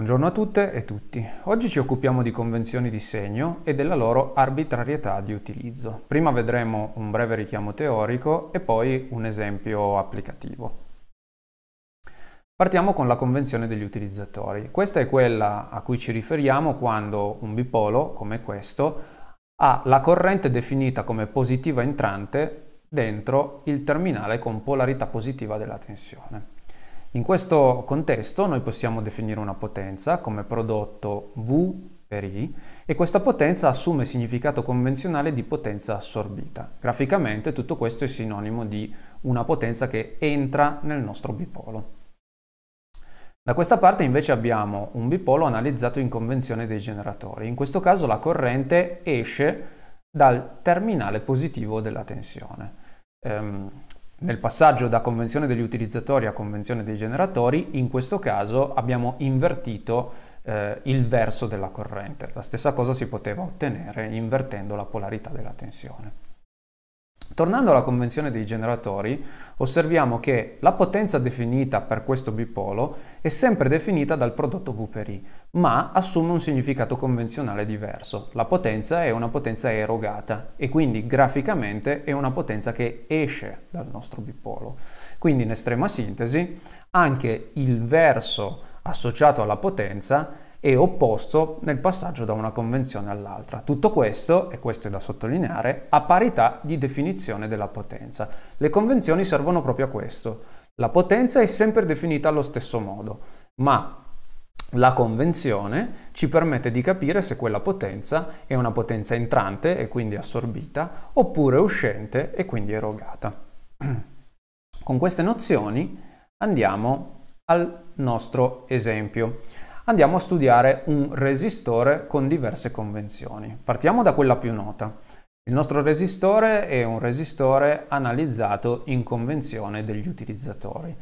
Buongiorno a tutte e tutti. Oggi ci occupiamo di convenzioni di segno e della loro arbitrarietà di utilizzo. Prima vedremo un breve richiamo teorico e poi un esempio applicativo. Partiamo con la convenzione degli utilizzatori. Questa è quella a cui ci riferiamo quando un bipolo, come questo, ha la corrente definita come positiva entrante dentro il terminale con polarità positiva della tensione. In questo contesto noi possiamo definire una potenza come prodotto V per I e questa potenza assume il significato convenzionale di potenza assorbita. Graficamente tutto questo è sinonimo di una potenza che entra nel nostro bipolo. Da questa parte invece abbiamo un bipolo analizzato in convenzione dei generatori. In questo caso la corrente esce dal terminale positivo della tensione. Ehm, nel passaggio da convenzione degli utilizzatori a convenzione dei generatori, in questo caso abbiamo invertito eh, il verso della corrente. La stessa cosa si poteva ottenere invertendo la polarità della tensione. Tornando alla convenzione dei generatori, osserviamo che la potenza definita per questo bipolo è sempre definita dal prodotto V per I, ma assume un significato convenzionale diverso. La potenza è una potenza erogata e quindi graficamente è una potenza che esce dal nostro bipolo. Quindi in estrema sintesi, anche il verso associato alla potenza e opposto nel passaggio da una convenzione all'altra. Tutto questo, e questo è da sottolineare, a parità di definizione della potenza. Le convenzioni servono proprio a questo. La potenza è sempre definita allo stesso modo, ma la convenzione ci permette di capire se quella potenza è una potenza entrante e quindi assorbita oppure uscente e quindi erogata. Con queste nozioni andiamo al nostro esempio andiamo a studiare un resistore con diverse convenzioni. Partiamo da quella più nota. Il nostro resistore è un resistore analizzato in convenzione degli utilizzatori.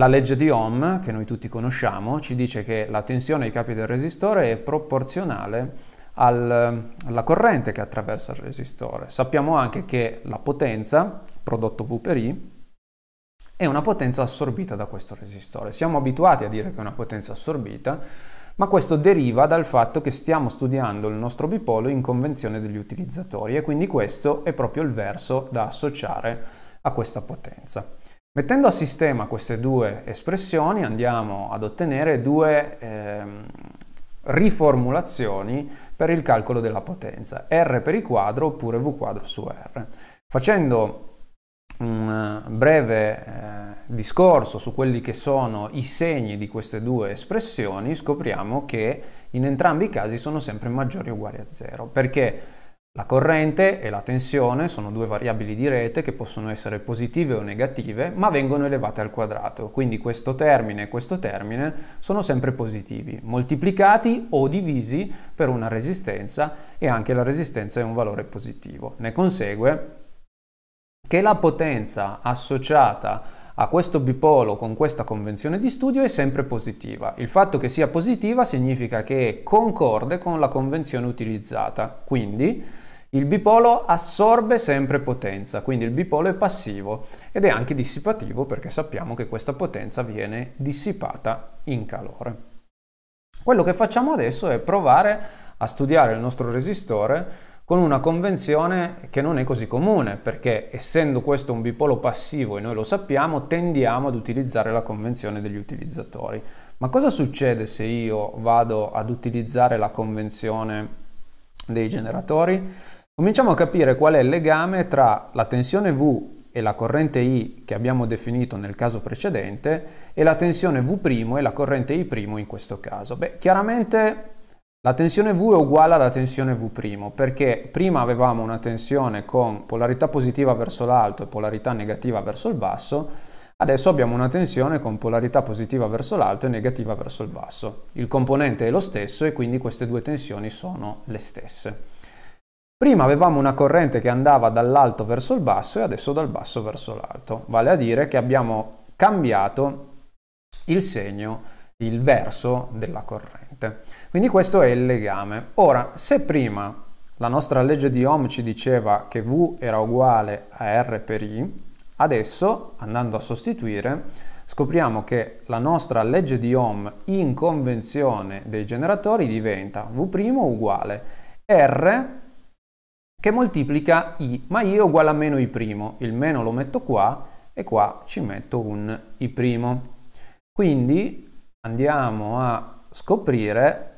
La legge di Ohm, che noi tutti conosciamo, ci dice che la tensione ai capi del resistore è proporzionale alla corrente che attraversa il resistore. Sappiamo anche che la potenza, prodotto V per I, è una potenza assorbita da questo resistore. Siamo abituati a dire che è una potenza assorbita, ma questo deriva dal fatto che stiamo studiando il nostro bipolo in convenzione degli utilizzatori e quindi questo è proprio il verso da associare a questa potenza. Mettendo a sistema queste due espressioni andiamo ad ottenere due eh, riformulazioni per il calcolo della potenza, R per I quadro oppure V quadro su R. Facendo un eh, breve eh, discorso su quelli che sono i segni di queste due espressioni, scopriamo che in entrambi i casi sono sempre maggiori o uguali a zero, perché la corrente e la tensione sono due variabili di rete che possono essere positive o negative, ma vengono elevate al quadrato, quindi questo termine e questo termine sono sempre positivi, moltiplicati o divisi per una resistenza e anche la resistenza è un valore positivo. Ne consegue che la potenza associata a questo bipolo con questa convenzione di studio è sempre positiva. Il fatto che sia positiva significa che è concorde con la convenzione utilizzata, quindi il bipolo assorbe sempre potenza, quindi il bipolo è passivo ed è anche dissipativo perché sappiamo che questa potenza viene dissipata in calore. Quello che facciamo adesso è provare a studiare il nostro resistore con una convenzione che non è così comune, perché essendo questo un bipolo passivo e noi lo sappiamo, tendiamo ad utilizzare la convenzione degli utilizzatori. Ma cosa succede se io vado ad utilizzare la convenzione dei generatori? Cominciamo a capire qual è il legame tra la tensione V e la corrente I che abbiamo definito nel caso precedente e la tensione V' e la corrente I' in questo caso. Beh, chiaramente la tensione V è uguale alla tensione V', perché prima avevamo una tensione con polarità positiva verso l'alto e polarità negativa verso il basso, adesso abbiamo una tensione con polarità positiva verso l'alto e negativa verso il basso. Il componente è lo stesso e quindi queste due tensioni sono le stesse. Prima avevamo una corrente che andava dall'alto verso il basso e adesso dal basso verso l'alto, vale a dire che abbiamo cambiato il segno, il verso della corrente corrente. Quindi questo è il legame. Ora, se prima la nostra legge di Ohm ci diceva che V era uguale a R per I, adesso, andando a sostituire, scopriamo che la nostra legge di Ohm in convenzione dei generatori diventa V' uguale R che moltiplica I, ma I è uguale a meno I', il meno lo metto qua e qua ci metto un I'. Quindi andiamo a scoprire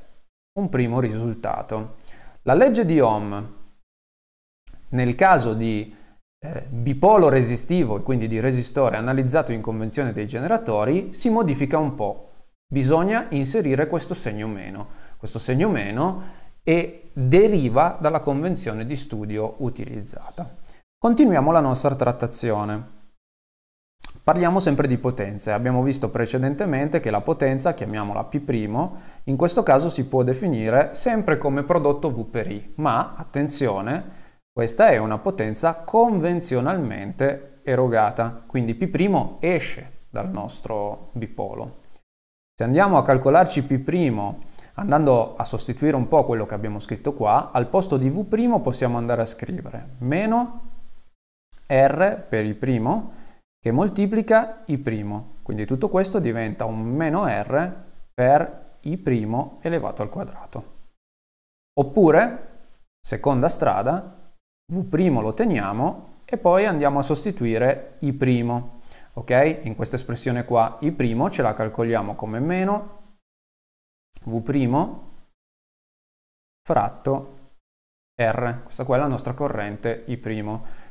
un primo risultato. La legge di Ohm, nel caso di eh, bipolo resistivo e quindi di resistore analizzato in convenzione dei generatori, si modifica un po'. Bisogna inserire questo segno meno. Questo segno meno e deriva dalla convenzione di studio utilizzata. Continuiamo la nostra trattazione. Parliamo sempre di potenze, abbiamo visto precedentemente che la potenza, chiamiamola P', in questo caso si può definire sempre come prodotto V per I, ma attenzione, questa è una potenza convenzionalmente erogata, quindi P' esce dal nostro bipolo. Se andiamo a calcolarci P' andando a sostituire un po' quello che abbiamo scritto qua, al posto di V' possiamo andare a scrivere meno R per I' che moltiplica I', quindi tutto questo diventa un meno R per I' elevato al quadrato. Oppure, seconda strada, V' lo teniamo e poi andiamo a sostituire I'. Ok? In questa espressione qua I' ce la calcoliamo come meno V' fratto R. Questa qua è la nostra corrente I'.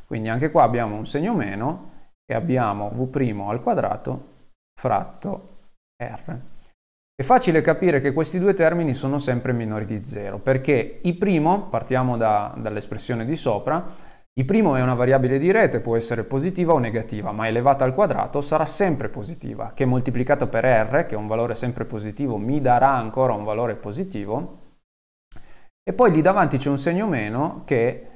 Quindi anche qua abbiamo un segno meno e abbiamo v' al quadrato fratto r. È facile capire che questi due termini sono sempre minori di 0, perché i', partiamo da, dall'espressione di sopra, i' è una variabile di rete, può essere positiva o negativa, ma elevata al quadrato sarà sempre positiva, che moltiplicata per r, che è un valore sempre positivo, mi darà ancora un valore positivo, e poi lì davanti c'è un segno meno che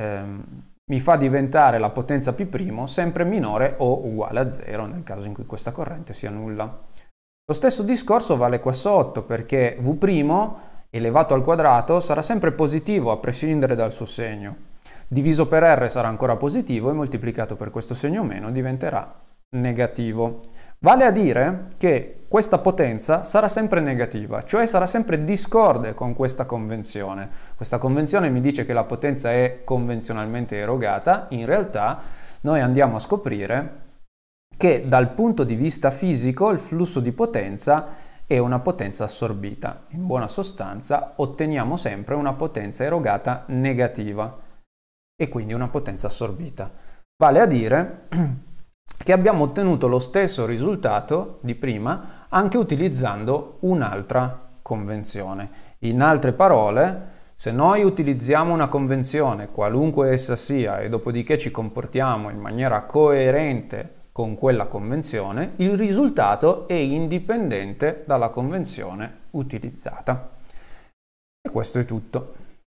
ehm, mi fa diventare la potenza P' sempre minore o uguale a 0 nel caso in cui questa corrente sia nulla. Lo stesso discorso vale qua sotto perché V' elevato al quadrato sarà sempre positivo a prescindere dal suo segno. Diviso per R sarà ancora positivo e moltiplicato per questo segno meno diventerà negativo. Vale a dire che questa potenza sarà sempre negativa, cioè sarà sempre discorde con questa convenzione. Questa convenzione mi dice che la potenza è convenzionalmente erogata, in realtà noi andiamo a scoprire che dal punto di vista fisico il flusso di potenza è una potenza assorbita. In buona sostanza otteniamo sempre una potenza erogata negativa e quindi una potenza assorbita. Vale a dire che abbiamo ottenuto lo stesso risultato di prima anche utilizzando un'altra convenzione. In altre parole, se noi utilizziamo una convenzione, qualunque essa sia, e dopodiché ci comportiamo in maniera coerente con quella convenzione, il risultato è indipendente dalla convenzione utilizzata. E questo è tutto.